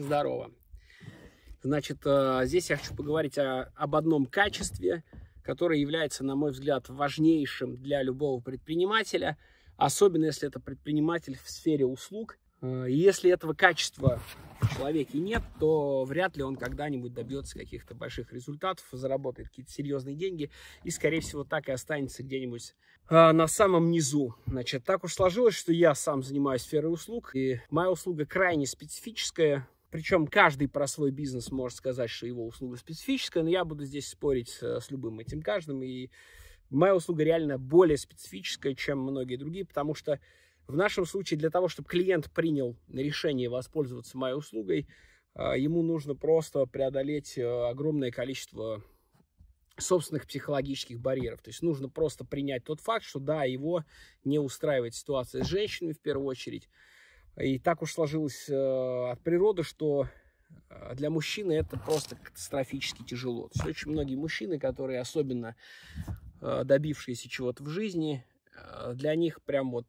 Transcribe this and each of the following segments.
Здорово. Значит, э, здесь я хочу поговорить о, об одном качестве, которое является, на мой взгляд, важнейшим для любого предпринимателя, особенно если это предприниматель в сфере услуг. Э, если этого качества в человеке нет, то вряд ли он когда-нибудь добьется каких-то больших результатов, заработает какие-то серьезные деньги и, скорее всего, так и останется где-нибудь э, на самом низу. Значит, так уж сложилось, что я сам занимаюсь сферой услуг, и моя услуга крайне специфическая, причем каждый про свой бизнес может сказать, что его услуга специфическая, но я буду здесь спорить с, э, с любым этим каждым. И моя услуга реально более специфическая, чем многие другие, потому что в нашем случае для того, чтобы клиент принял решение воспользоваться моей услугой, а, ему нужно просто преодолеть э, огромное количество собственных психологических барьеров. То есть нужно просто принять тот факт, что да, его не устраивает ситуация с женщинами в первую очередь, и так уж сложилось э, от природы, что э, для мужчины это просто катастрофически тяжело. То есть очень многие мужчины, которые особенно э, добившиеся чего-то в жизни, для них прям вот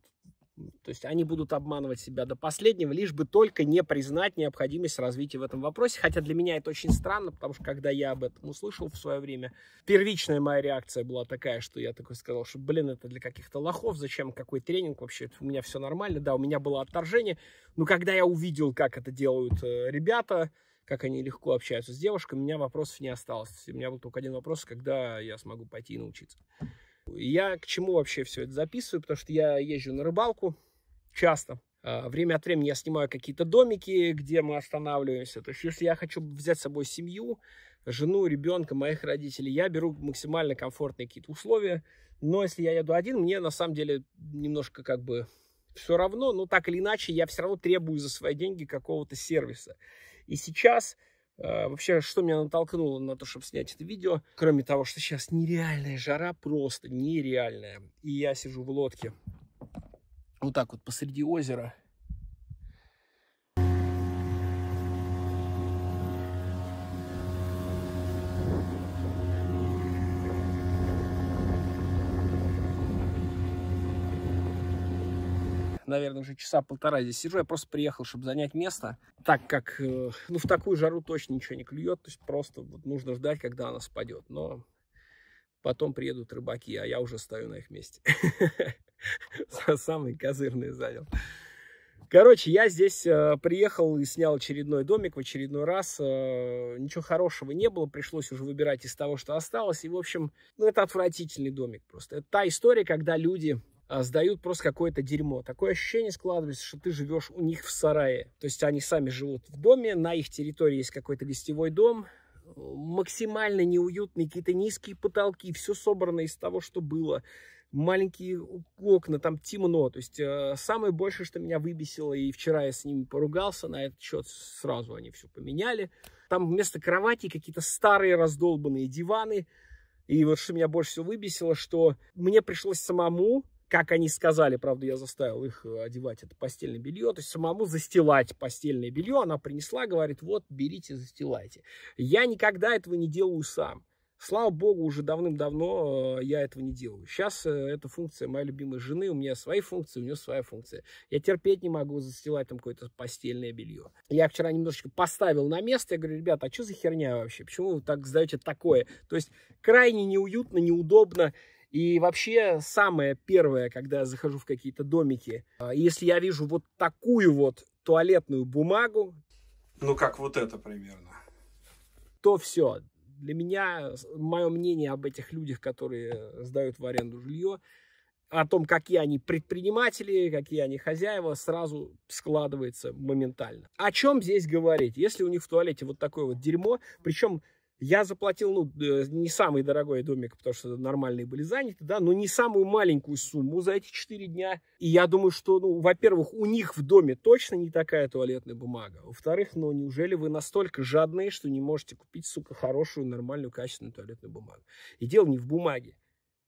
то есть они будут обманывать себя до последнего, лишь бы только не признать необходимость развития в этом вопросе. Хотя для меня это очень странно, потому что когда я об этом услышал в свое время, первичная моя реакция была такая, что я такой сказал, что, блин, это для каких-то лохов, зачем какой тренинг вообще, у меня все нормально, да, у меня было отторжение. Но когда я увидел, как это делают э, ребята, как они легко общаются с девушками, у меня вопросов не осталось. У меня был только один вопрос, когда я смогу пойти и научиться. Я к чему вообще все это записываю, потому что я езжу на рыбалку часто. А, время от времени я снимаю какие-то домики, где мы останавливаемся. То есть, если я хочу взять с собой семью, жену, ребенка, моих родителей, я беру максимально комфортные какие-то условия. Но если я еду один, мне на самом деле немножко как бы все равно, но ну, так или иначе я все равно требую за свои деньги какого-то сервиса. И сейчас а, вообще, что меня натолкнуло на то, чтобы снять это видео, кроме того, что сейчас нереальная жара, просто нереальная. И я сижу в лодке вот так вот посреди озера, наверное, уже часа полтора здесь сижу. Я просто приехал, чтобы занять место, так как, э, ну, в такую жару точно ничего не клюет. То есть просто вот нужно ждать, когда она спадет. Но потом приедут рыбаки, а я уже стою на их месте. Самый козырный занял. Короче, я здесь э, приехал и снял очередной домик в очередной раз. Э, ничего хорошего не было, пришлось уже выбирать из того, что осталось. И, в общем, ну, это отвратительный домик просто. Это та история, когда люди а, сдают просто какое-то дерьмо. Такое ощущение складывается, что ты живешь у них в сарае. То есть они сами живут в доме, на их территории есть какой-то гостевой дом, максимально неуютные, какие-то низкие потолки, все собрано из того, что было. Маленькие окна, там темно. То есть э, самое большее, что меня выбесило, и вчера я с ними поругался на этот счет, сразу они все поменяли. Там вместо кровати какие-то старые раздолбанные диваны. И вот что меня больше всего выбесило, что мне пришлось самому как они сказали, правда, я заставил их э, одевать это постельное белье, то есть самому застилать постельное белье. Она принесла, говорит, вот, берите, застилайте. Я никогда этого не делаю сам. Слава богу, уже давным-давно э, я этого не делаю. Сейчас э, эта функция моей любимой жены, у меня свои функции, у нее своя функция. Я терпеть не могу застилать там какое-то постельное белье. Я вчера немножечко поставил на место, я говорю, ребята, а что за херня вообще? Почему вы так сдаете такое? То есть крайне неуютно, неудобно. И вообще самое первое, когда я захожу в какие-то домики, а, если я вижу вот такую вот туалетную бумагу, ну как вот это примерно, то все. Для меня, мое мнение об этих людях, которые э, сдают в аренду жилье, о том, какие они предприниматели, какие они хозяева, сразу складывается моментально. О чем здесь говорить? Если у них в туалете вот такое вот дерьмо, причем я заплатил, ну, э, не самый дорогой домик, потому что нормальные были заняты, да, но не самую маленькую сумму за эти 4 дня. И я думаю, что, ну, во-первых, у них в доме точно не такая туалетная бумага. Во-вторых, ну, неужели вы настолько жадные, что не можете купить, сука, хорошую, нормальную, качественную туалетную бумагу? И дело не в бумаге.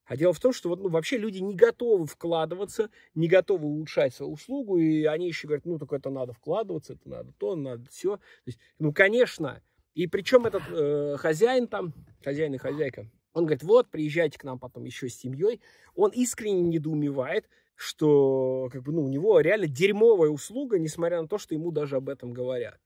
А дело в том, что вот, ну, вообще люди не готовы вкладываться, не готовы улучшать свою услугу, и они еще говорят, ну, только это надо вкладываться, это надо то, надо все. То есть, ну, конечно, и причем этот э, хозяин там, хозяин и хозяйка, он говорит, вот, приезжайте к нам потом еще с семьей. Он искренне недоумевает, что как бы, ну, у него реально дерьмовая услуга, несмотря на то, что ему даже об этом говорят.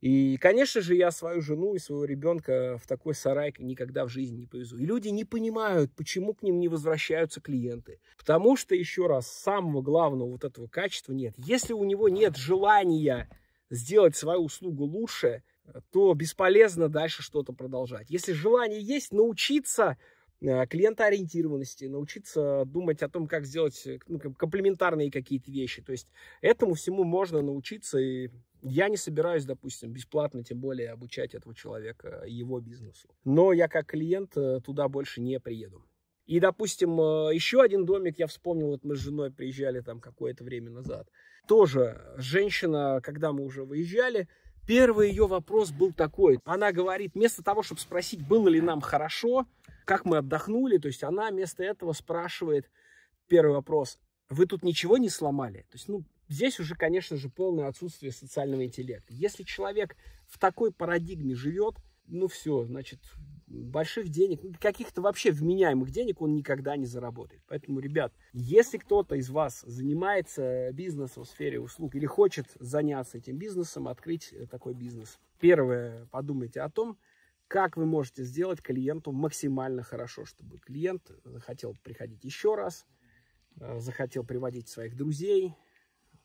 И, конечно же, я свою жену и своего ребенка в такой сарай никогда в жизни не повезу. И люди не понимают, почему к ним не возвращаются клиенты. Потому что, еще раз, самого главного вот этого качества нет. Если у него нет желания сделать свою услугу лучше – то бесполезно дальше что-то продолжать. Если желание есть, научиться э, клиентоориентированности, научиться думать о том, как сделать э, ну, комплементарные какие-то вещи. То есть этому всему можно научиться, и я не собираюсь, допустим, бесплатно, тем более, обучать этого человека э, его бизнесу. Но я как клиент туда больше не приеду. И, допустим, еще один домик, я вспомнил, вот мы с женой приезжали там какое-то время назад. Тоже женщина, когда мы уже выезжали, Первый ее вопрос был такой. Она говорит, вместо того, чтобы спросить, было ли нам хорошо, как мы отдохнули, то есть она вместо этого спрашивает, первый вопрос, вы тут ничего не сломали? То есть, ну, здесь уже, конечно же, полное отсутствие социального интеллекта. Если человек в такой парадигме живет, ну все, значит, больших денег, ну, каких-то вообще вменяемых денег он никогда не заработает. Поэтому, ребят, если кто-то из вас занимается бизнесом в сфере услуг или хочет заняться этим бизнесом, открыть э, такой бизнес, первое, подумайте о том, как вы можете сделать клиенту максимально хорошо, чтобы клиент захотел приходить еще раз, э, захотел приводить своих друзей,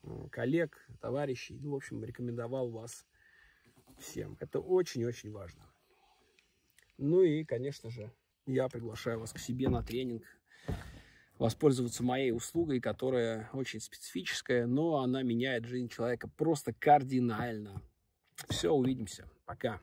э, коллег, товарищей, ну, в общем, рекомендовал вас всем. Это очень-очень важно. Ну и, конечно же, я приглашаю вас к себе на тренинг воспользоваться моей услугой, которая очень специфическая, но она меняет жизнь человека просто кардинально. Все, увидимся. Пока.